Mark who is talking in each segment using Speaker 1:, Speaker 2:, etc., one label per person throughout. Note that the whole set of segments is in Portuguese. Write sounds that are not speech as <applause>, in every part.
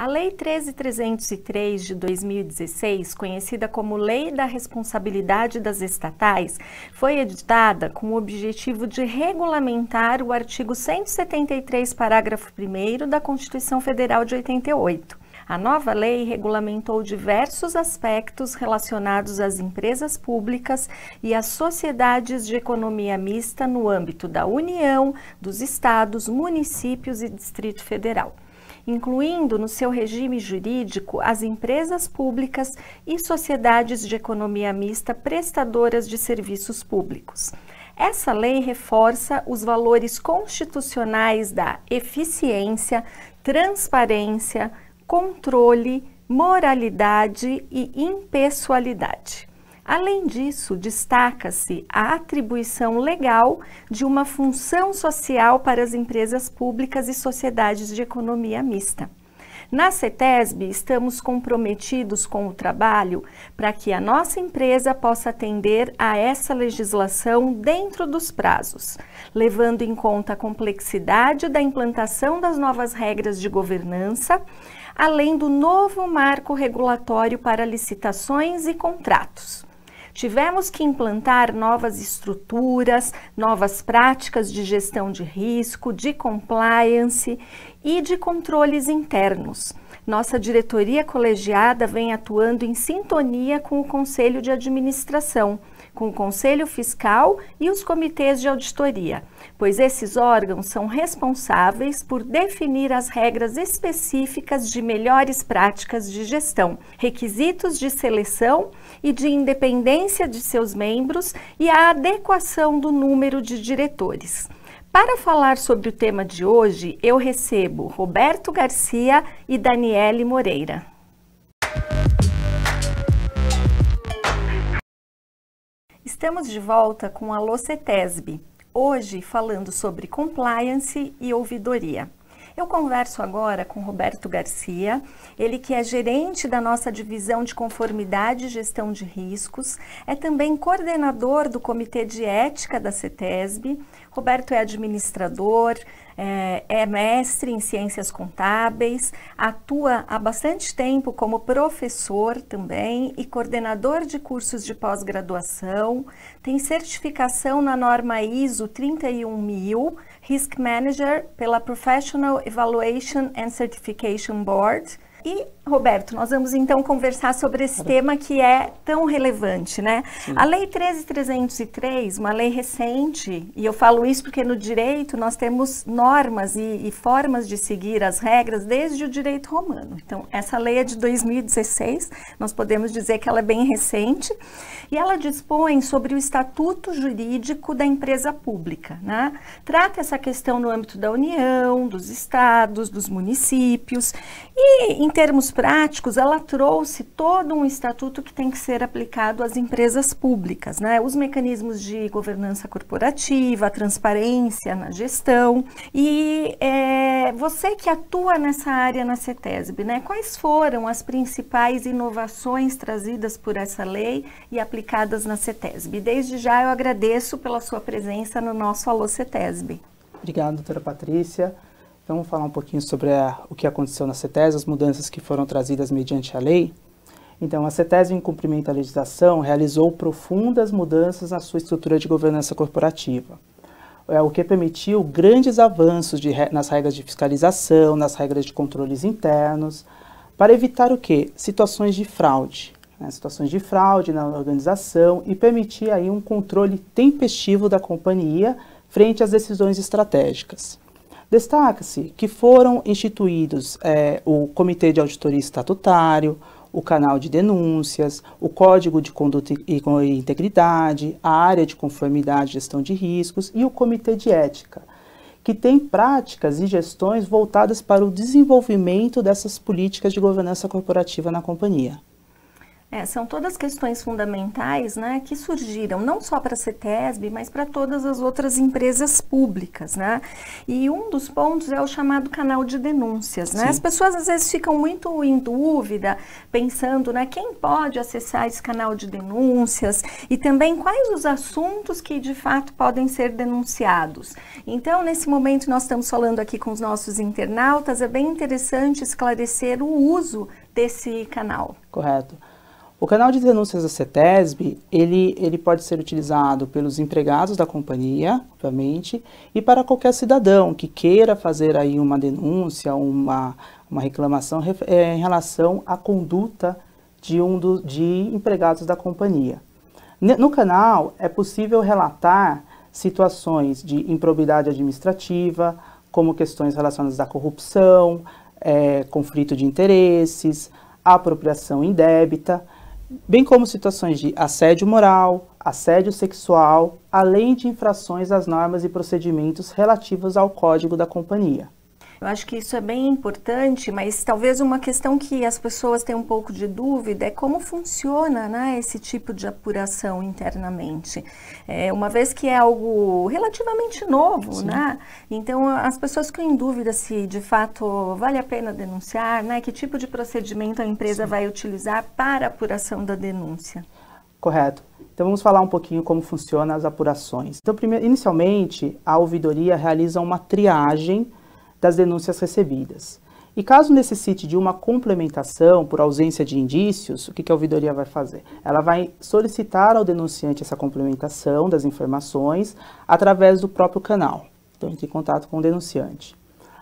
Speaker 1: A Lei 13.303 de 2016, conhecida como Lei da Responsabilidade das Estatais, foi editada com o objetivo de regulamentar o artigo 173, parágrafo 1 da Constituição Federal de 88. A nova lei regulamentou diversos aspectos relacionados às empresas públicas e às sociedades de economia mista no âmbito da União, dos estados, municípios e Distrito Federal incluindo no seu regime jurídico as empresas públicas e sociedades de economia mista prestadoras de serviços públicos. Essa lei reforça os valores constitucionais da eficiência, transparência, controle, moralidade e impessoalidade. Além disso, destaca-se a atribuição legal de uma função social para as empresas públicas e sociedades de economia mista. Na CETESB, estamos comprometidos com o trabalho para que a nossa empresa possa atender a essa legislação dentro dos prazos, levando em conta a complexidade da implantação das novas regras de governança, além do novo marco regulatório para licitações e contratos. Tivemos que implantar novas estruturas, novas práticas de gestão de risco, de compliance e de controles internos. Nossa diretoria colegiada vem atuando em sintonia com o Conselho de Administração, com o Conselho Fiscal e os comitês de auditoria, pois esses órgãos são responsáveis por definir as regras específicas de melhores práticas de gestão, requisitos de seleção e de independência de seus membros e a adequação do número de diretores. Para falar sobre o tema de hoje, eu recebo Roberto Garcia e Daniele Moreira. Estamos de volta com a Locetesb, hoje falando sobre compliance e ouvidoria. Eu converso agora com Roberto Garcia, ele que é gerente da nossa divisão de conformidade e gestão de riscos, é também coordenador do Comitê de Ética da CETESB. Roberto é administrador, é, é mestre em ciências contábeis, atua há bastante tempo como professor também e coordenador de cursos de pós-graduação, tem certificação na norma ISO 31000 Risk Manager pela Professional Evaluation and Certification Board e Roberto, nós vamos então conversar sobre esse tema que é tão relevante, né? Sim. A Lei 13.303, uma lei recente, e eu falo isso porque no direito nós temos normas e, e, formas de seguir as regras desde o direito romano. Então, essa lei é de 2016, nós podemos dizer que ela é bem recente, e ela dispõe sobre o estatuto jurídico da empresa pública, né? Trata essa questão no âmbito da União, dos estados, dos municípios, e em termos práticos, ela trouxe todo um estatuto que tem que ser aplicado às empresas públicas, né? Os mecanismos de governança corporativa, a transparência na gestão. E é, você que atua nessa área na CETESB, né? Quais foram as principais inovações trazidas por essa lei e aplicadas na CETESB? Desde já eu agradeço pela sua presença no nosso Alô CETESB.
Speaker 2: Obrigado, doutora Patrícia. Então, vamos falar um pouquinho sobre a, o que aconteceu na CETES, as mudanças que foram trazidas mediante a lei. Então, a CETES, em cumprimento à legislação, realizou profundas mudanças na sua estrutura de governança corporativa, é, o que permitiu grandes avanços de, nas regras de fiscalização, nas regras de controles internos, para evitar o quê? Situações de fraude, né? situações de fraude na organização e permitir aí um controle tempestivo da companhia frente às decisões estratégicas. Destaca-se que foram instituídos é, o Comitê de Auditoria Estatutário, o canal de denúncias, o Código de Conduta e Integridade, a área de conformidade e gestão de riscos e o Comitê de Ética, que tem práticas e gestões voltadas para o desenvolvimento dessas políticas de governança corporativa na companhia.
Speaker 1: É, são todas questões fundamentais né, que surgiram não só para a CETESB, mas para todas as outras empresas públicas. Né? E um dos pontos é o chamado canal de denúncias. Né? As pessoas às vezes ficam muito em dúvida, pensando né, quem pode acessar esse canal de denúncias e também quais os assuntos que de fato podem ser denunciados. Então, nesse momento, nós estamos falando aqui com os nossos internautas, é bem interessante esclarecer o uso desse canal.
Speaker 2: Correto. O canal de denúncias da CETESB, ele, ele pode ser utilizado pelos empregados da companhia, obviamente, e para qualquer cidadão que queira fazer aí uma denúncia, uma, uma reclamação é, em relação à conduta de um do, de empregados da companhia. No canal é possível relatar situações de improbidade administrativa, como questões relacionadas à corrupção, é, conflito de interesses, apropriação indébita, bem como situações de assédio moral, assédio sexual, além de infrações às normas e procedimentos relativos ao Código da Companhia.
Speaker 1: Eu acho que isso é bem importante, mas talvez uma questão que as pessoas têm um pouco de dúvida é como funciona né, esse tipo de apuração internamente. É, uma vez que é algo relativamente novo, né? Então as pessoas ficam em dúvida se de fato vale a pena denunciar, né? Que tipo de procedimento a empresa Sim. vai utilizar para apuração da denúncia.
Speaker 2: Correto. Então vamos falar um pouquinho como funcionam as apurações. Então, primeiro, inicialmente, a ouvidoria realiza uma triagem das denúncias recebidas. E caso necessite de uma complementação por ausência de indícios, o que a ouvidoria vai fazer? Ela vai solicitar ao denunciante essa complementação das informações através do próprio canal. Então, entre em contato com o denunciante.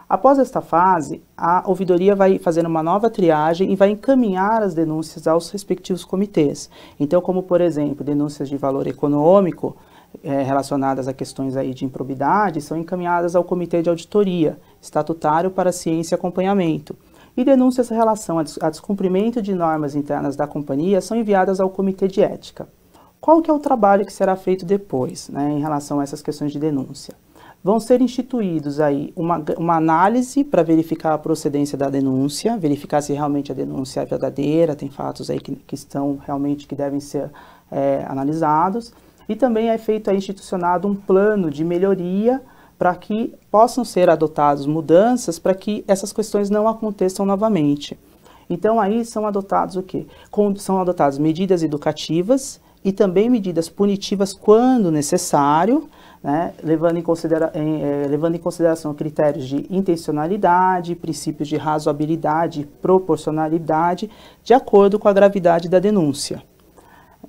Speaker 2: Após esta fase, a ouvidoria vai fazer uma nova triagem e vai encaminhar as denúncias aos respectivos comitês. Então, como por exemplo, denúncias de valor econômico, é, relacionadas a questões aí de improbidade são encaminhadas ao Comitê de Auditoria Estatutário para Ciência e Acompanhamento. E denúncias em relação a, descumprimento de normas internas da companhia são enviadas ao Comitê de Ética. Qual que é o trabalho que será feito depois, né, em relação a essas questões de denúncia? vão ser instituídos aí uma, uma análise para verificar a procedência da denúncia, verificar se realmente a denúncia é verdadeira, tem fatos aí que, que estão realmente que devem ser é, analisados. E também é feito aí, institucionado um plano de melhoria para que possam ser adotadas mudanças para que essas questões não aconteçam novamente. Então aí são adotados o quê? São adotadas medidas educativas e também medidas punitivas quando necessário, né, levando, em considera em, eh, levando em consideração critérios de intencionalidade, princípios de razoabilidade e proporcionalidade, de acordo com a gravidade da denúncia.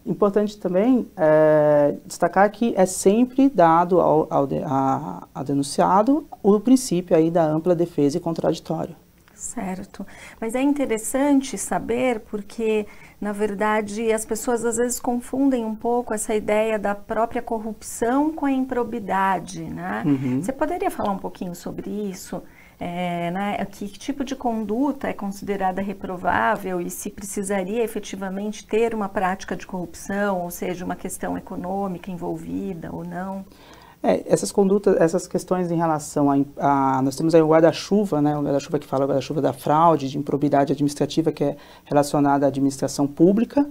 Speaker 2: Importante também é, destacar que é sempre dado ao, ao de, a, a denunciado o princípio aí da ampla defesa e contraditório.
Speaker 1: Certo. Mas é interessante saber porque, na verdade, as pessoas às vezes confundem um pouco essa ideia da própria corrupção com a improbidade, né? Uhum. Você poderia falar um pouquinho sobre isso? é, né, é que tipo de conduta é considerada reprovável e se precisaria efetivamente ter uma prática de corrupção, ou seja, uma questão econômica envolvida ou não?
Speaker 2: É, essas condutas, essas questões em relação a, a nós temos aí o guarda-chuva, né, o guarda-chuva que fala o guarda-chuva da fraude, de improbidade administrativa que é relacionada à administração pública,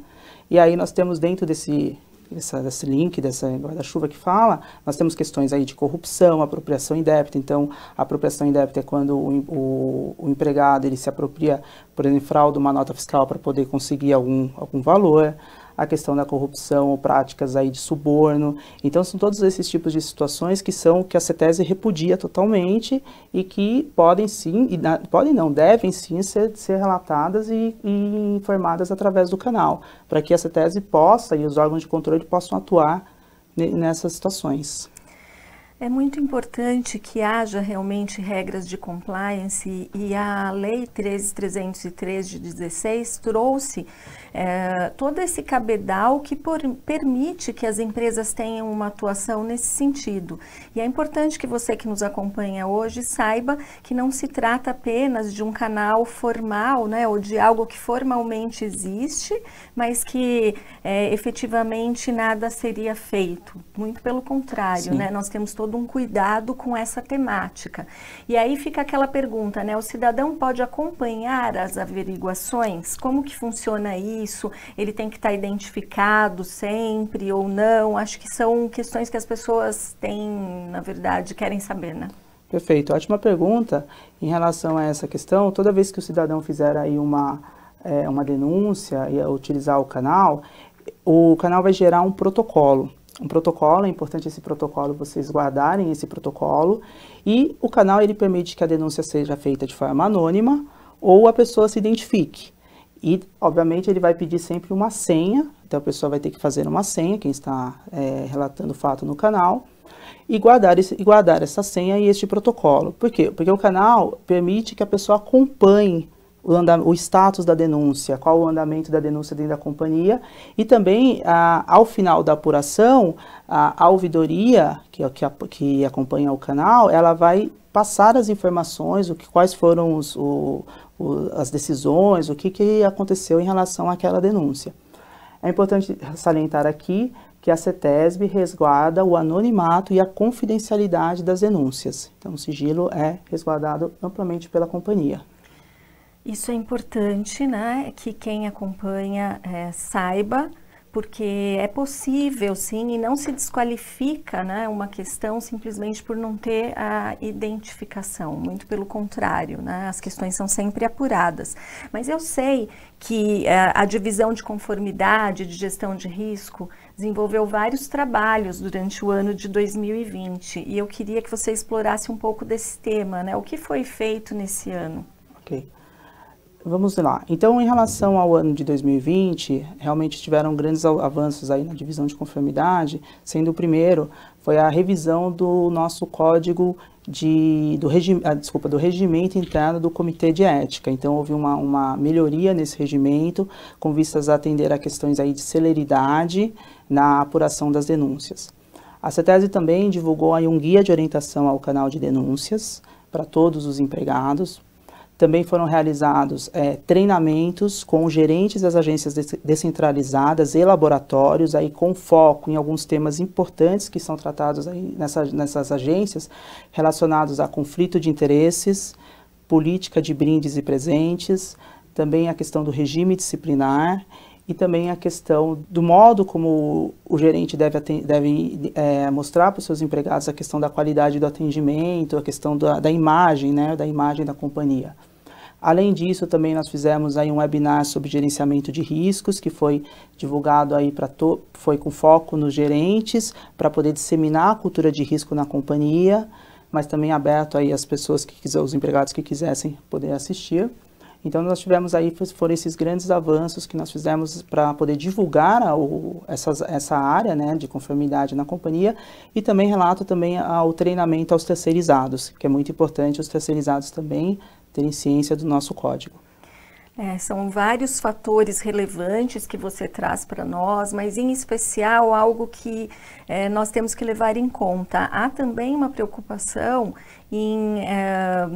Speaker 2: e aí nós temos dentro desse essa, desse link, dessa guarda-chuva que fala, nós temos questões aí de corrupção, apropriação indébita. Então, a apropriação indébita é quando o, o, o empregado ele se apropria, por exemplo, fraude uma nota fiscal para poder conseguir algum, algum valor a questão da corrupção, práticas aí de suborno. Então são todos esses tipos de situações que são que a Cetese repudia totalmente e que podem sim, e na, podem não, devem sim ser, ser relatadas e, e informadas através do canal, para que a Cetese possa e os órgãos de controle possam atuar nessas situações.
Speaker 1: É muito importante que haja realmente regras de compliance e a Lei 13.303 de 16 trouxe é, todo esse cabedal que por, permite que as empresas tenham uma atuação nesse sentido. E é importante que você que nos acompanha hoje saiba que não se trata apenas de um canal formal, né, ou de algo que formalmente existe, mas que é, efetivamente nada seria feito. Muito pelo contrário, né? Nós temos todo todo um cuidado com essa temática. E aí fica aquela pergunta, né? O cidadão pode acompanhar as averiguações? Como que funciona isso? Ele tem que estar identificado sempre ou não? Acho que são questões que as pessoas têm, na verdade, querem saber, né?
Speaker 2: Perfeito. Ótima pergunta em relação a essa questão. Toda vez que o cidadão fizer aí uma, é, uma denúncia e utilizar o canal, o canal vai gerar um protocolo um protocolo, é importante esse protocolo, vocês guardarem esse protocolo, e o canal ele permite que a denúncia seja feita de forma anônima ou a pessoa se identifique. E, obviamente, ele vai pedir sempre uma senha, então a pessoa vai ter que fazer uma senha, quem está é, relatando o fato no canal, e guardar, esse, e guardar essa senha e este protocolo. Por quê? Porque o canal permite que a pessoa acompanhe o, o status da denúncia, qual o andamento da denúncia dentro da companhia e também, ao final da apuração, a, a ouvidoria que, que, a, que acompanha o canal, ela vai passar as informações, o que, quais foram os, o, o, as decisões, o que, que aconteceu em relação àquela denúncia. É importante salientar aqui que a CETESB resguarda o anonimato e a confidencialidade das denúncias. Então, o sigilo é resguardado amplamente pela companhia.
Speaker 1: Isso é importante, né? Que quem acompanha é, saiba, porque é possível, sim, e não se desqualifica, né? Uma questão simplesmente por não ter a identificação. Muito pelo contrário, né? As questões são sempre apuradas. Mas eu sei que é, a divisão de conformidade, de gestão de risco, desenvolveu vários trabalhos durante o ano de 2020 e eu queria que você explorasse um pouco desse tema, né? O que foi feito nesse ano?
Speaker 2: Ok. Vamos lá. Então, em relação ao ano de 2020, realmente tiveram grandes avanços aí na divisão de conformidade, sendo o primeiro foi a revisão do nosso código de, do, regi, ah, desculpa, do regimento interno do Comitê de Ética. Então, houve uma, uma melhoria nesse regimento, com vistas a atender a questões aí de celeridade na apuração das denúncias. A Cetese também divulgou aí um guia de orientação ao canal de denúncias para todos os empregados, também foram realizados é, treinamentos com gerentes das agências descentralizadas e laboratórios, aí com foco em alguns temas importantes que são tratados aí nessa, nessas agências, relacionados a conflito de interesses, política de brindes e presentes, também a questão do regime disciplinar e também a questão do modo como o gerente deve, deve é, mostrar para os seus empregados a questão da qualidade do atendimento, a questão da, da imagem, né, da imagem da companhia. Além disso, também nós fizemos aí um webinar sobre gerenciamento de riscos, que foi divulgado aí para foi com foco nos gerentes, para poder disseminar a cultura de risco na companhia, mas também aberto aí as pessoas que quiser, os empregados que quisessem poder assistir. Então nós tivemos aí foram esses grandes avanços que nós fizemos para poder divulgar a, o, essas, essa área né, de conformidade na companhia e também relato também ao treinamento aos terceirizados, que é muito importante os terceirizados também terem ciência do nosso código.
Speaker 1: É, são vários fatores relevantes que você traz para nós, mas em especial algo que é, nós temos que levar em conta. Há também uma preocupação em, eh,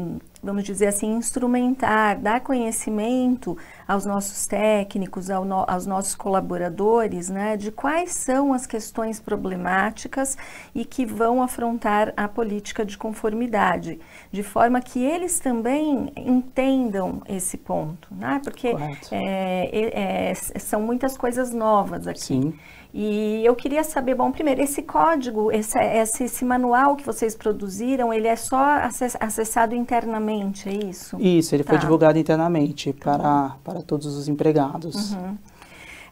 Speaker 1: vamos dizer assim, instrumentar, dar conhecimento aos nossos técnicos, aos nossos colaboradores, né, de quais são as questões problemáticas e que vão afrontar a política de conformidade, de forma que eles também entendam esse ponto, né, porque é, é, são muitas coisas novas aqui. Sim. E eu queria saber, bom, primeiro, esse código, esse, esse, esse manual que vocês produziram, ele é só acessado internamente, é isso? Isso, ele tá. foi divulgado
Speaker 2: internamente para, para todos os empregados.
Speaker 1: Uhum.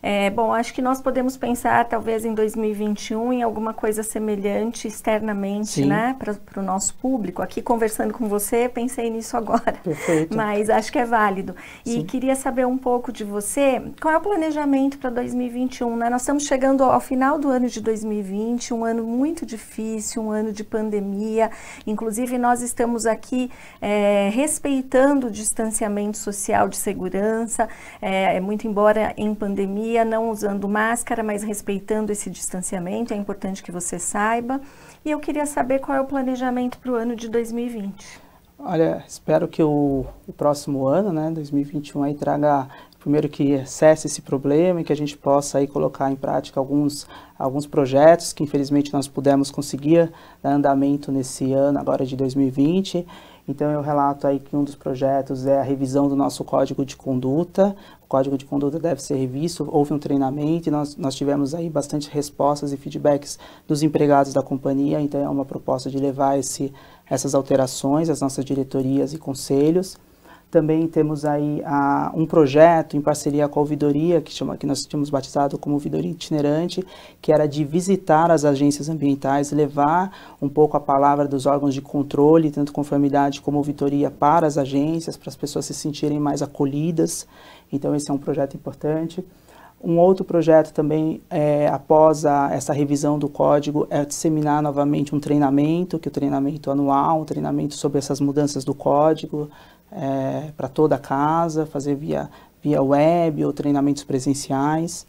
Speaker 1: É, bom, acho que nós podemos pensar, talvez em 2021, em alguma coisa semelhante externamente, Sim. né, para o nosso público. Aqui conversando com você, pensei nisso agora.
Speaker 3: Perfeito. Mas
Speaker 1: acho que é válido. Sim. E queria saber um pouco de você, qual é o planejamento para 2021? Né? Nós estamos chegando ao final do ano de 2020, um ano muito difícil, um ano de pandemia. Inclusive, nós estamos aqui é, respeitando o distanciamento social de segurança, é, muito embora em pandemia pandemia, não usando máscara, mas respeitando esse distanciamento, é importante que você saiba. E eu queria saber qual é o planejamento para o ano de 2020.
Speaker 2: Olha, espero que o, o próximo ano, né, 2021, aí traga primeiro que cesse esse problema e que a gente possa aí colocar em prática alguns, alguns projetos que infelizmente nós pudemos conseguir né, andamento nesse ano agora de 2020 então eu relato aí que um dos projetos é a revisão do nosso código de conduta. O código de conduta deve ser revisto, houve um treinamento e nós, nós tivemos aí bastante respostas e feedbacks dos empregados da companhia, então é uma proposta de levar esse, essas alterações às nossas diretorias e conselhos. Também temos aí a, um projeto em parceria com a ouvidoria, que, chama, que nós tínhamos batizado como ouvidoria itinerante, que era de visitar as agências ambientais, levar um pouco a palavra dos órgãos de controle, tanto conformidade como ouvidoria, para as agências, para as pessoas se sentirem mais acolhidas. Então, esse é um projeto importante. Um outro projeto também, é, após a, essa revisão do código, é disseminar novamente um treinamento, que é o treinamento anual, um treinamento sobre essas mudanças do código, é, para toda a casa, fazer via, via web ou treinamentos presenciais.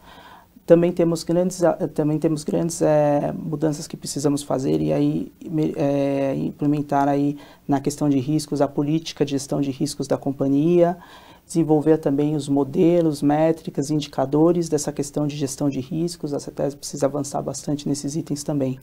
Speaker 2: Também temos grandes, também temos grandes é, mudanças que precisamos fazer e aí é, implementar aí na questão de riscos a política de gestão de riscos da companhia, desenvolver também os modelos, métricas, indicadores dessa questão de gestão de riscos. A CETES precisa avançar bastante nesses itens também.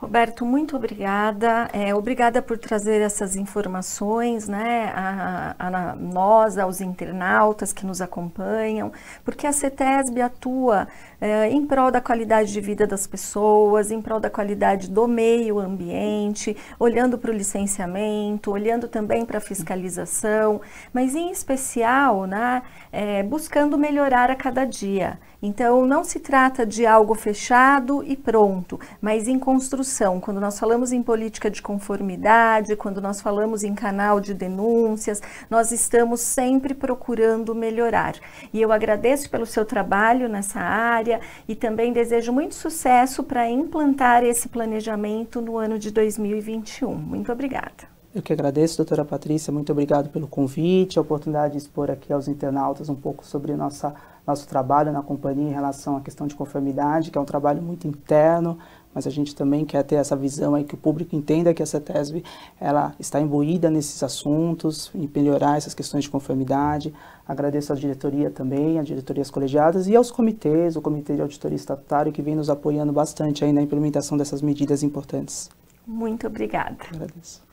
Speaker 1: Roberto, muito obrigada. É, obrigada por trazer essas informações né, a, a, nós, aos internautas que nos acompanham, porque a CETESB atua é, em prol da qualidade de vida das pessoas, em prol da qualidade do meio ambiente, olhando para o licenciamento, olhando também para a fiscalização, mas em especial né, é, buscando melhorar a cada dia. Então, não se trata de algo fechado e pronto, mas em construção. Quando nós falamos em política de conformidade, quando nós falamos em canal de denúncias, nós estamos sempre procurando melhorar. E eu agradeço pelo seu trabalho nessa área e também desejo muito sucesso para implantar esse planejamento no ano de 2021. Muito obrigada.
Speaker 2: Eu que agradeço, doutora Patrícia, muito obrigado pelo convite, a oportunidade de expor aqui aos internautas um pouco sobre a nossa nosso trabalho na companhia em relação à questão de conformidade, que é um trabalho muito interno, mas a gente também quer ter essa visão aí que o público entenda que a CETESB ela está imbuída nesses assuntos e melhorar essas questões de conformidade. Agradeço à diretoria também, à diretorias colegiadas e aos comitês, o Comitê de Auditoria Estatutário que vem nos apoiando bastante aí na implementação dessas medidas importantes.
Speaker 1: Muito obrigada. Agradeço.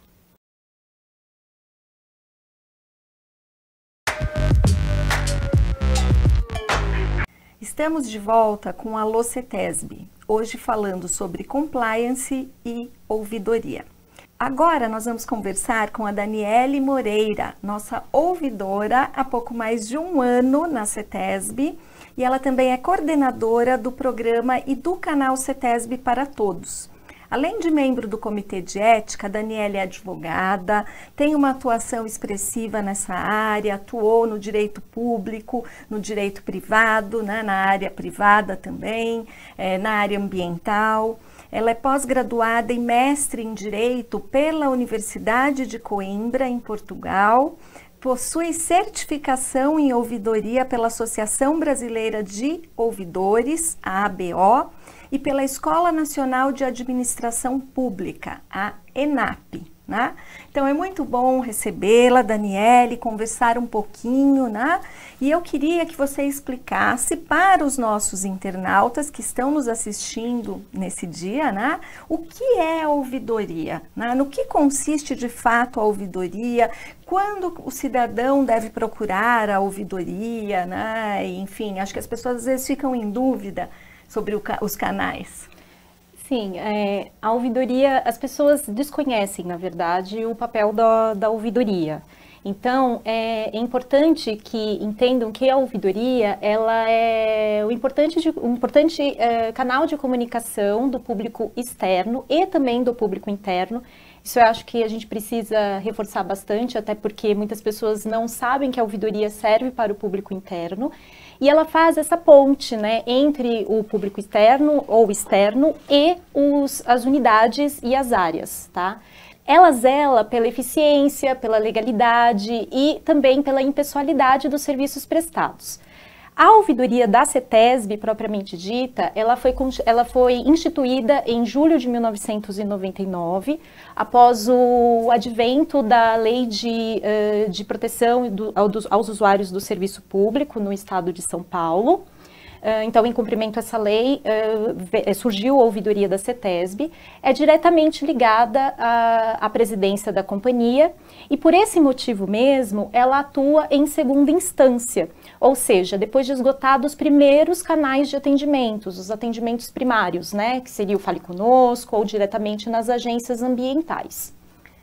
Speaker 1: Estamos de volta com a Locetesb, hoje falando sobre compliance e ouvidoria. Agora nós vamos conversar com a Daniele Moreira, nossa ouvidora há pouco mais de um ano na CETESB e ela também é coordenadora do programa e do canal CETESB para Todos. Além de membro do Comitê de Ética, Daniela é advogada, tem uma atuação expressiva nessa área, atuou no direito público, no direito privado, né, na área privada também, é, na área ambiental. Ela é pós-graduada e mestre em Direito pela Universidade de Coimbra, em Portugal. Possui certificação em ouvidoria pela Associação Brasileira de Ouvidores, a ABO, e pela Escola Nacional de Administração Pública, a ENAP. Né? Então é muito bom recebê-la, Daniele, conversar um pouquinho, né? E eu queria que você explicasse para os nossos internautas que estão nos assistindo nesse dia, né? O que é a ouvidoria? Né? No que consiste de fato a ouvidoria? Quando o cidadão deve procurar a ouvidoria, né? Enfim, acho que as pessoas às vezes ficam em dúvida sobre o, os canais?
Speaker 3: Sim, é, a ouvidoria, as pessoas desconhecem, na verdade, o papel da, da ouvidoria. Então, é, é importante que entendam que a ouvidoria, ela é o importante, de, um importante é, canal de comunicação do público externo e também do público interno, isso eu acho que a gente precisa reforçar bastante, até porque muitas pessoas não sabem que a ouvidoria serve para o público interno e ela faz essa ponte né, entre o público externo ou externo e os, as unidades e as áreas, tá? Ela zela pela eficiência, pela legalidade e também pela impessoalidade dos serviços prestados. A ouvidoria da CETESB, propriamente dita, ela foi, ela foi instituída em julho de 1999, após o advento da Lei de, eh, de Proteção do, aos Usuários do Serviço Público no Estado de São Paulo. Ah, então, em cumprimento a essa lei, ah, eh, surgiu a ouvidoria da CETESB, é diretamente ligada à, à presidência da companhia e, por esse motivo mesmo, ela atua em segunda instância, ou seja, depois de esgotados os primeiros canais de atendimentos, os atendimentos primários, né, que seria o Fale Conosco ou diretamente nas agências ambientais.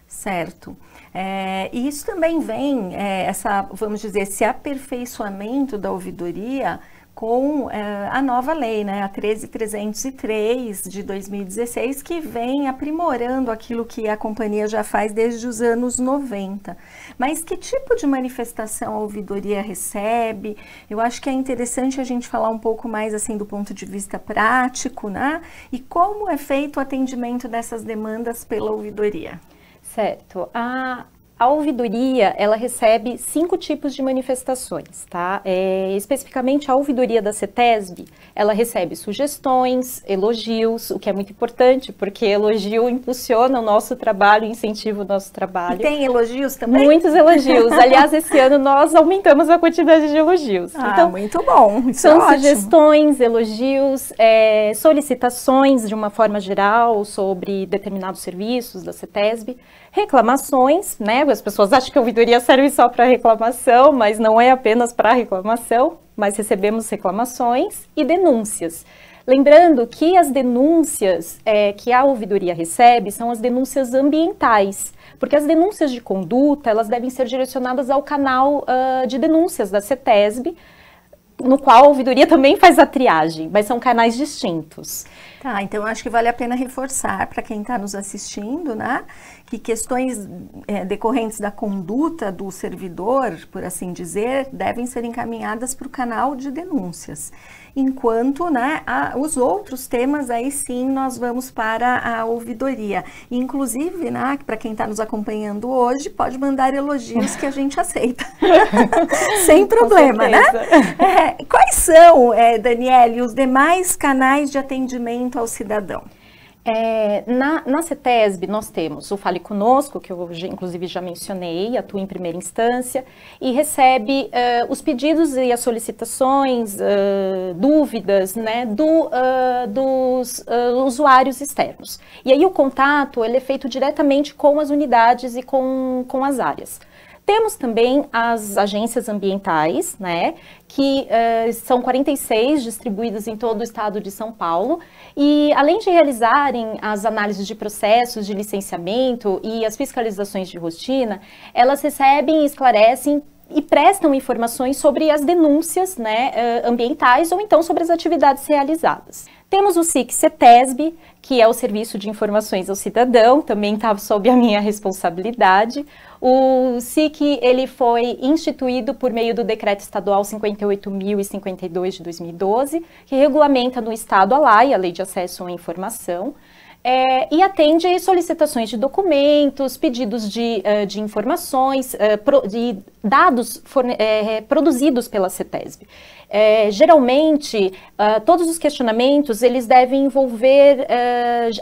Speaker 3: Certo. É, e isso também vem, é, essa, vamos dizer, esse aperfeiçoamento da
Speaker 1: ouvidoria com eh, a nova lei, né, a 13303 de 2016, que vem aprimorando aquilo que a companhia já faz desde os anos 90. Mas que tipo de manifestação a ouvidoria recebe? Eu acho que é interessante a gente falar um pouco mais assim do ponto de vista prático, né? E como é feito o atendimento dessas demandas pela ouvidoria?
Speaker 3: Certo. A, a ouvidoria, ela recebe cinco tipos de manifestações, tá? É, especificamente, a ouvidoria da CETESB, ela recebe sugestões, elogios, o que é muito importante, porque elogio impulsiona o nosso trabalho, incentiva o nosso trabalho. E tem elogios também? Muitos elogios. Aliás, esse ano nós aumentamos a quantidade de elogios. Ah, então, muito bom. Isso são é sugestões, elogios, é, solicitações de uma forma geral sobre determinados serviços da CETESB reclamações, né? As pessoas acham que a ouvidoria serve só para reclamação, mas não é apenas para reclamação, mas recebemos reclamações e denúncias. Lembrando que as denúncias é, que a ouvidoria recebe são as denúncias ambientais, porque as denúncias de conduta elas devem ser direcionadas ao canal uh, de denúncias da CETESB, no qual a ouvidoria também faz a triagem, mas são canais distintos.
Speaker 1: Tá, então acho que vale a pena reforçar para quem está nos assistindo, né? que questões é, decorrentes da conduta do servidor, por assim dizer, devem ser encaminhadas para o canal de denúncias. Enquanto né, a, os outros temas, aí sim, nós vamos para a ouvidoria. Inclusive, né, para quem está nos acompanhando hoje, pode mandar elogios que a gente aceita. <laughs> Sem problema, né? É, quais são, é, Daniele, os demais canais de atendimento ao cidadão?
Speaker 3: É, na, na CETESB nós temos o Fale Conosco, que eu inclusive já mencionei, atua em primeira instância e recebe uh, os pedidos e as solicitações, uh, dúvidas né, do, uh, dos usuários externos. E aí o contato ele é feito diretamente com as unidades e com, com as áreas. Temos também as agências ambientais, né, que uh, são 46 distribuídas em todo o estado de São Paulo. E além de realizarem as análises de processos de licenciamento e as fiscalizações de rotina, elas recebem e esclarecem e prestam informações sobre as denúncias né, eh, ambientais ou então sobre as atividades realizadas. Temos o SIC CETESB, que é o Serviço de Informações ao Cidadão, também está sob a minha responsabilidade. O SIC ele foi instituído por meio do Decreto Estadual 58.052 de 2012, que regulamenta no Estado a LAI, a Lei de Acesso à Informação, é, e atende solicitações de documentos, pedidos de, uh, de informações, uh, pro, de dados eh, produzidos pela CETESB. geralmente, uh, todos os questionamentos, eles devem envolver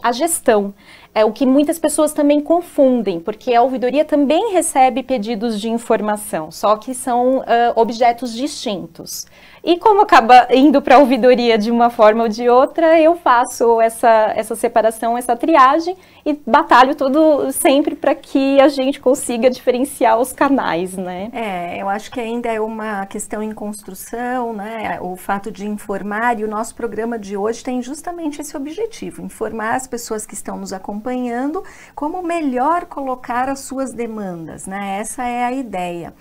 Speaker 3: a gestão é o que muitas pessoas também confundem, porque a ouvidoria também recebe pedidos de informação, só que são uh, objetos distintos. E como acaba indo para a ouvidoria de uma forma ou de outra, eu faço essa, essa separação, essa triagem e batalho todo sempre para que a gente consiga diferenciar os canais,
Speaker 1: né? É, eu acho que ainda é uma questão em construção, né? O fato de informar e o nosso programa de hoje tem justamente esse objetivo, informar as pessoas que estão nos acompanhando acompanhando, como melhor colocar as suas demandas, né? Essa é a ideia.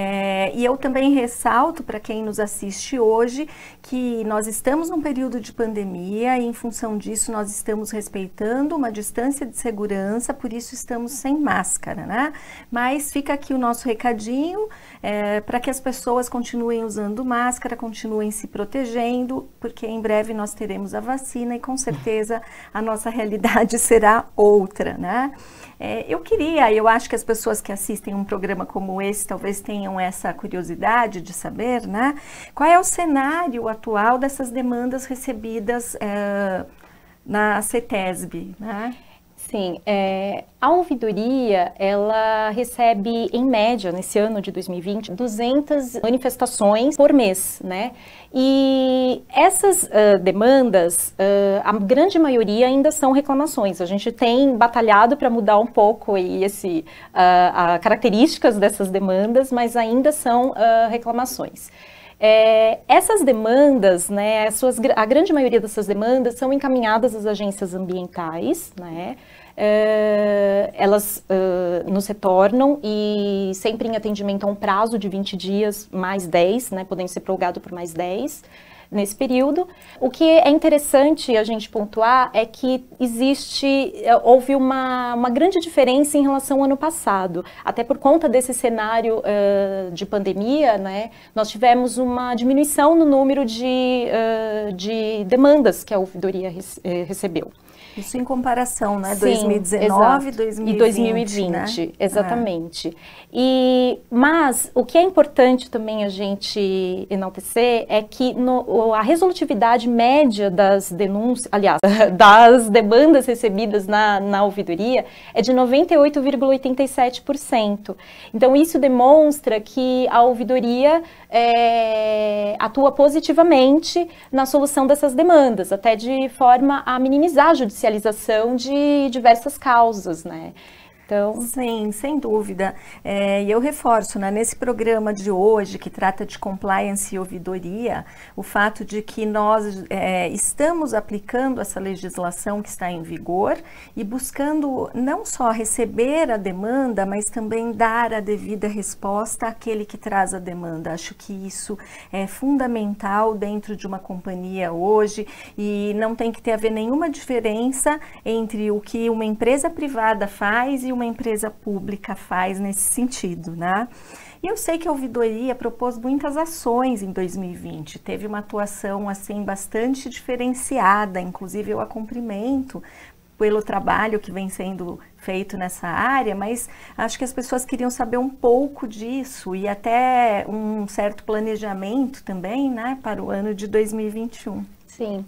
Speaker 1: É, e eu também ressalto para quem nos assiste hoje que nós estamos num período de pandemia e, em função disso, nós estamos respeitando uma distância de segurança, por isso estamos sem máscara, né? Mas fica aqui o nosso recadinho é, para que as pessoas continuem usando máscara, continuem se protegendo, porque em breve nós teremos a vacina e, com certeza, a nossa realidade <laughs> será outra, né? É, eu queria, eu acho que as pessoas que assistem um programa como esse talvez tenham essa curiosidade de saber, né? Qual é o cenário atual dessas demandas recebidas é, na
Speaker 3: CETESB, né? Sim, é, a ouvidoria, ela recebe, em média, nesse ano de 2020, 200 manifestações por mês, né? E essas uh, demandas, uh, a grande maioria ainda são reclamações. A gente tem batalhado para mudar um pouco aí esse, uh, características dessas demandas, mas ainda são reclamações. É, essas demandas, né, suas, a grande maioria dessas demandas são encaminhadas às agências ambientais, né, uh, elas uh, nos retornam e sempre em atendimento a um prazo de 20 dias mais 10, né, podendo ser prorrogado por mais 10 nesse período. O que é interessante a gente pontuar é que existe, eh, houve uma, uma grande diferença em relação ao ano passado, até por conta desse cenário uh, de pandemia, né, nós tivemos uma diminuição no número de, uh, de demandas que a ouvidoria rece recebeu. Isso em comparação, né? Sim, 2019, 2020. E 2020, né? exatamente. É. E, mas o que é importante também a gente enaltecer é que no, a resolutividade média das denúncias, aliás, <laughs> das demandas recebidas na, na ouvidoria é de 98,87%. Então, isso demonstra que a ouvidoria é, atua positivamente na solução dessas demandas, até de forma a minimizar a judicialização judicialização de diversas causas, né? Então... Sim, sem dúvida.
Speaker 1: É, e eu reforço, né, nesse programa de hoje, que trata de compliance e ouvidoria, o fato de que nós é, estamos aplicando essa legislação que está em vigor e buscando não só receber a demanda, mas também dar a devida resposta àquele que traz a demanda. Acho que isso é fundamental dentro de uma companhia hoje e não tem que ter haver nenhuma diferença entre o que uma empresa privada faz e uma uma empresa pública faz nesse sentido, né? E eu sei que a ouvidoria propôs muitas ações em 2020, teve uma atuação assim bastante diferenciada, inclusive eu a cumprimento pelo trabalho que vem sendo feito nessa área, mas acho que as pessoas queriam saber um pouco disso e até um certo planejamento também,
Speaker 3: né, para o ano de 2021. Sim.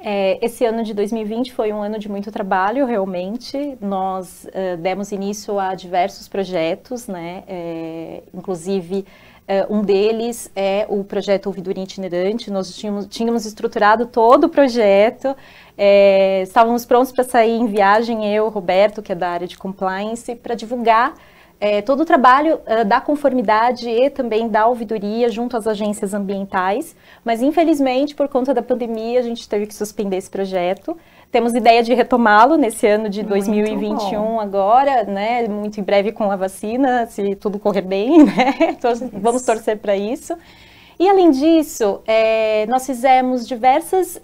Speaker 3: É, esse ano de 2020 foi um ano de muito trabalho, realmente. Nós eh, demos início a diversos projetos, né? É, inclusive, é, um deles é o projeto Ouvidoria Itinerante. Nós tínhamos, tínhamos estruturado todo o projeto, é, estávamos prontos para sair em viagem, eu, Roberto, que é da área de compliance, para divulgar é, todo o trabalho uh, da conformidade e também da ouvidoria junto às agências ambientais, mas infelizmente, por conta da pandemia, a gente teve que suspender esse projeto. Temos ideia de retomá-lo nesse ano de 2021 agora, né? Muito em breve com a vacina, se tudo correr bem, <laughs> né? Vamos torcer para isso. E além disso, é, nós fizemos diversas uh,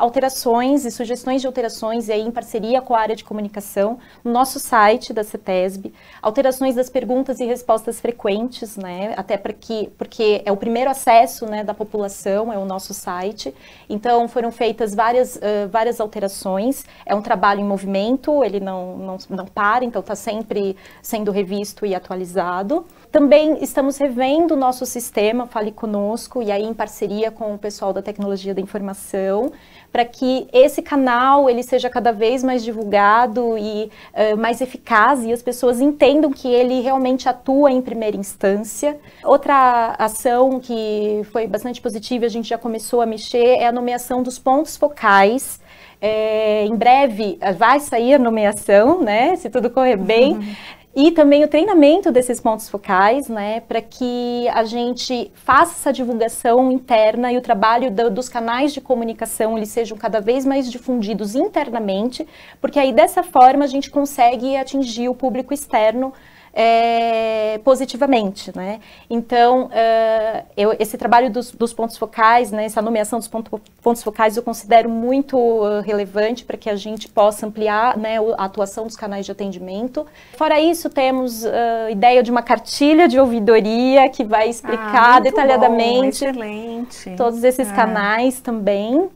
Speaker 3: alterações e sugestões de alterações e aí em parceria com a área de comunicação no nosso site da CETESB, alterações das perguntas e respostas frequentes, né? Até para que porque é o primeiro acesso né, da população é o nosso site. Então foram feitas várias uh, várias alterações. É um trabalho em movimento, ele não não, não para, então está sempre sendo revisto e atualizado. Também estamos revendo o nosso sistema Fale Conosco conosco e aí em parceria com o pessoal da tecnologia da informação, para que esse canal ele seja cada vez mais divulgado e uh, mais eficaz e as pessoas entendam que ele realmente atua em primeira instância. Outra ação que foi bastante positiva, a gente já começou a mexer, é a nomeação dos pontos focais. É, em breve eh, vai sair a nomeação, né? Se tudo correr bem. Uhum. E também o treinamento desses pontos focais, né, para que a gente faça essa divulgação interna e o trabalho do, dos canais de comunicação eles sejam cada vez mais difundidos internamente, porque aí dessa forma a gente consegue atingir o público externo é, positivamente, né? Então, uh, eu, esse trabalho dos, dos, pontos focais, né, essa nomeação dos ponto, pontos focais, eu considero muito uh, relevante para que a gente possa ampliar né, a atuação dos canais de atendimento. Fora isso, temos a uh, ideia de uma cartilha de ouvidoria que vai ah, explicar ah, detalhadamente bom, todos esses é. canais também.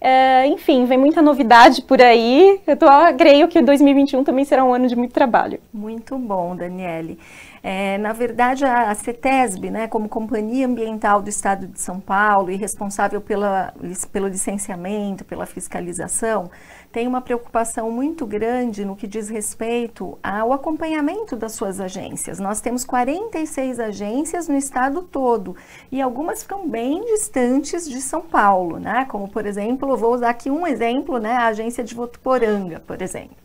Speaker 3: É, enfim, vem muita novidade por aí. Eu tô, creio que 2021 também será um ano de muito trabalho.
Speaker 1: Muito bom, Daniele. É, na verdade, a, a CETESB, né, como Companhia Ambiental do Estado de São Paulo e responsável pela, pelo licenciamento, pela fiscalização, tem uma preocupação muito grande no que diz respeito ao acompanhamento das suas agências. Nós temos 46 agências no estado todo e algumas ficam bem distantes de São Paulo, né? Como, por exemplo, vou usar aqui um exemplo, né? A agência de Votuporanga, por exemplo.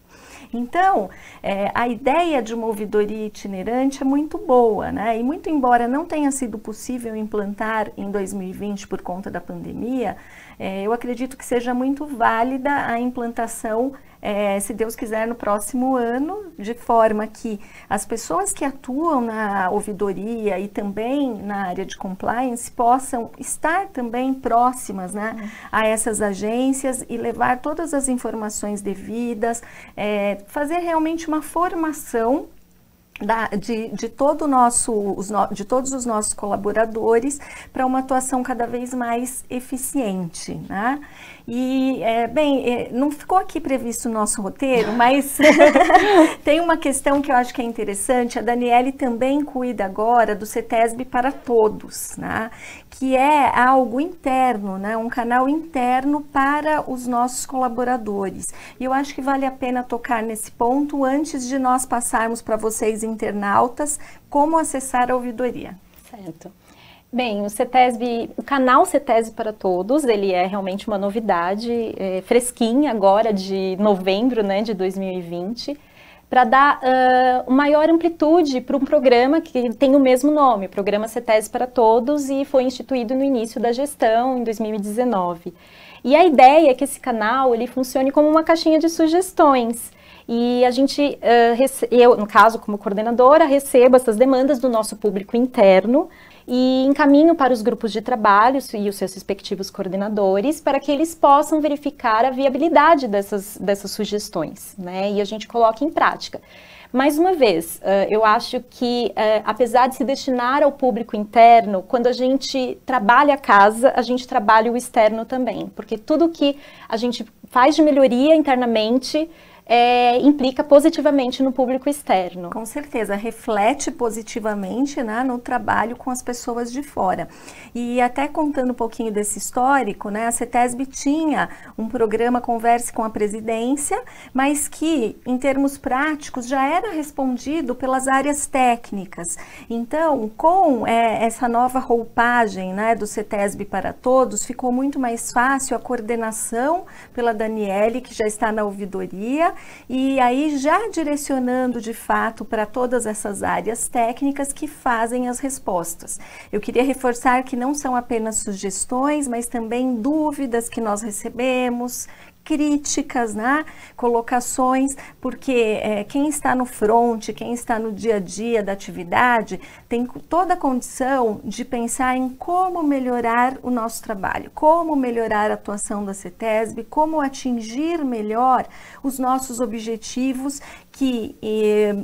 Speaker 1: Então, é, a ideia de uma ouvidoria itinerante é muito boa, né? E muito embora não tenha sido possível implantar em 2020 por conta da pandemia, é, eu acredito que seja muito válida a implantação, é, se Deus quiser, no próximo ano, de forma que as pessoas que atuam na ouvidoria e também na área de compliance possam estar também próximas né, uhum. a essas agências e levar todas as informações devidas, é, fazer realmente uma formação da, de, de, todo nosso, no, de todos os nossos colaboradores para uma atuação cada vez mais eficiente. Né? E, é, bem, é, não ficou aqui previsto o nosso roteiro, <laughs> mas <laughs> tem uma questão que eu acho que é interessante. A Daniele também cuida agora do CETESB para todos, né? que é algo interno, né? um canal interno para os nossos colaboradores. E eu acho que vale a pena tocar nesse ponto antes de nós passarmos para vocês, internautas
Speaker 3: como acessar a ouvidoria. Certo. Bem, o CETESB, o canal CETESB para Todos, ele é realmente uma novidade é, fresquinha agora de novembro né, de 2020, para dar uh, maior amplitude para um programa que tem o mesmo nome, Programa CETESB para Todos, e foi instituído no início da gestão, em 2019. E a ideia é que esse canal ele funcione como uma caixinha de sugestões, e a gente, uh, eu, no caso, como coordenadora, recebo essas demandas do nosso público interno e encaminho para os grupos de trabalho e os seus respectivos coordenadores para que eles possam verificar a viabilidade dessas, dessas sugestões, né? E a gente coloca em prática. Mais uma vez, eh, eu acho que, eh, apesar de se destinar ao público interno, quando a gente trabalha a casa, a gente trabalha o externo também, porque tudo que a gente faz de melhoria internamente é, implica positivamente no público externo. Com certeza, reflete
Speaker 1: positivamente né, no trabalho com as pessoas de fora. E até contando um pouquinho desse histórico, né, a CETESB tinha um programa Converse com a Presidência, mas que, em termos práticos, já era respondido pelas áreas técnicas. Então, com é, essa nova roupagem né, do CETESB para todos, ficou muito mais fácil a coordenação pela Daniele, que já está na ouvidoria, e aí já direcionando de fato para todas essas áreas técnicas que fazem as respostas. Eu queria reforçar que não são apenas sugestões, mas também dúvidas que nós recebemos, críticas, né? colocações, porque é, quem está no front, quem está no dia a dia da atividade, tem toda a condição de pensar em como melhorar o nosso trabalho, como melhorar a atuação da CETESB, como atingir melhor os nossos objetivos que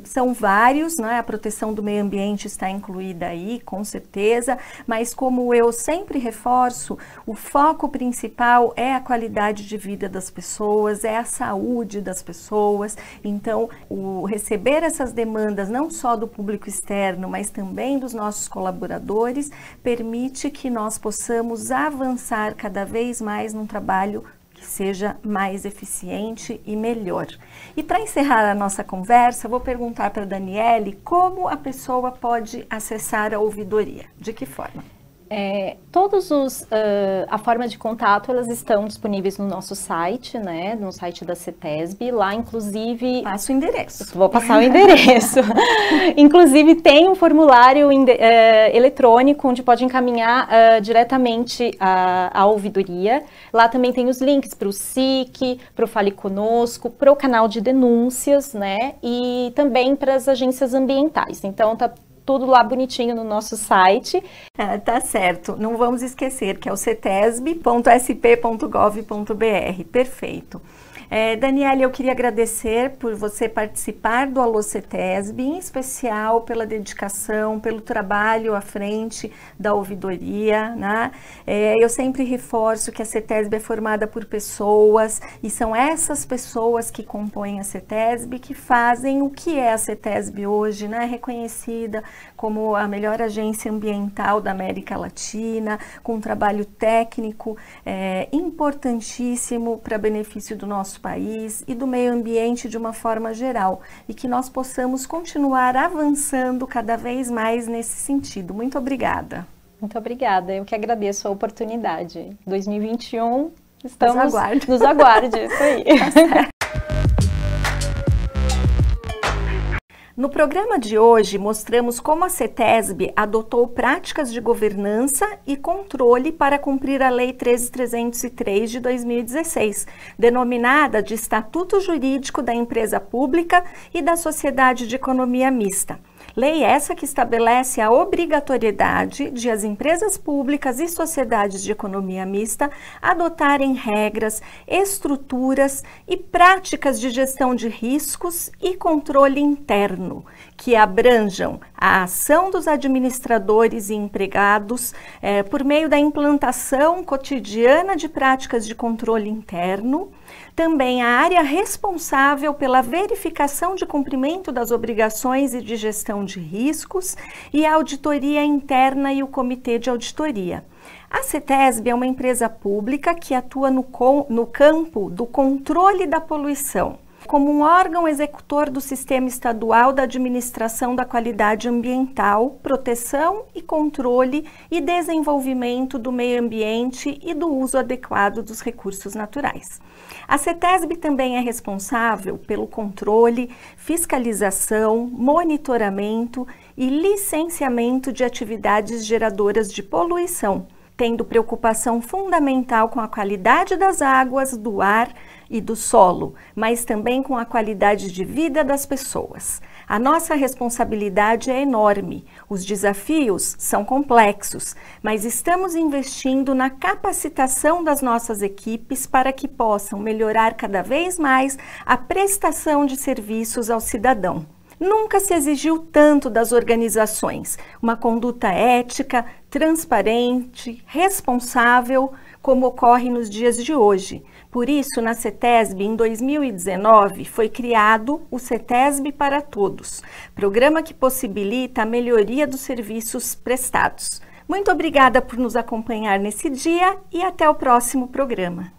Speaker 1: são vários, né? a proteção do meio ambiente está incluída aí, com certeza, mas como eu sempre reforço, o foco principal é a qualidade de vida das pessoas, é a saúde das pessoas. Então, o receber essas demandas não só do público externo, mas também dos nossos colaboradores, permite que nós possamos avançar cada vez mais num trabalho que seja mais eficiente e melhor. E para encerrar a nossa conversa, vou perguntar para a Daniele como a pessoa pode acessar a ouvidoria, de que forma?
Speaker 3: É, todos os uh, a forma de contato elas estão disponíveis no nosso site, né, no site da CETESB. Lá, inclusive, passa o endereço. Vou passar o endereço. <laughs> inclusive tem um formulário uh, eletrônico onde pode encaminhar uh, diretamente a, a ouvidoria. Lá também tem os links para o SIC, para o Fale Conosco, para o canal de denúncias, né, e também para as agências ambientais. Então tá tudo lá bonitinho no nosso site. Ah, tá certo. Não vamos esquecer que é o
Speaker 1: cetesb.sp.gov.br. Perfeito. É, Daniela, eu queria agradecer por você participar do Alô CETESB, em especial pela dedicação, pelo trabalho à frente da ouvidoria. Né? É, eu sempre reforço que a CETESB é formada por pessoas e são essas pessoas que compõem a CETESB que fazem o que é a CETESB hoje, né? reconhecida como a melhor agência ambiental da América Latina, com um trabalho técnico é, importantíssimo para benefício do nosso país e do meio ambiente de uma forma geral, e que nós possamos continuar avançando cada
Speaker 3: vez mais nesse sentido. Muito obrigada. Muito obrigada, eu que agradeço a oportunidade. 2021, estamos. Nos aguarde. Nos <laughs> aguarde, isso aí. Tá No programa de hoje, mostramos
Speaker 1: como a CETESB adotou práticas de governança e controle para cumprir a Lei 13.303 de 2016, denominada de Estatuto Jurídico da Empresa Pública e da Sociedade de Economia Mista. Lei essa que estabelece a obrigatoriedade de as empresas públicas e sociedades de economia mista adotarem regras, estruturas e práticas de gestão de riscos e controle interno que abranjam a ação dos administradores e empregados eh, por meio da implantação cotidiana de práticas de controle interno também a área responsável pela verificação de cumprimento das obrigações e de gestão de riscos e a auditoria interna e o comitê de auditoria. A CETESB é uma empresa pública que atua no, com, no campo do controle da poluição como um órgão executor do Sistema Estadual da Administração da Qualidade Ambiental, Proteção e Controle e Desenvolvimento do Meio Ambiente e do Uso Adequado dos Recursos Naturais. A CETESB também é responsável pelo controle, fiscalização, monitoramento e licenciamento de atividades geradoras de poluição, tendo preocupação fundamental com a qualidade das águas, do ar e do solo, mas também com a qualidade de vida das pessoas. A nossa responsabilidade é enorme, os desafios são complexos, mas estamos investindo na capacitação das nossas equipes para que possam melhorar cada vez mais a prestação de serviços ao cidadão. Nunca se exigiu tanto das organizações uma conduta ética, transparente, responsável, como ocorre nos dias de hoje. Por isso, na CETESB, em 2019, foi criado o CETESB para Todos, programa que possibilita a melhoria dos serviços prestados. Muito obrigada por nos acompanhar nesse dia e até o próximo programa.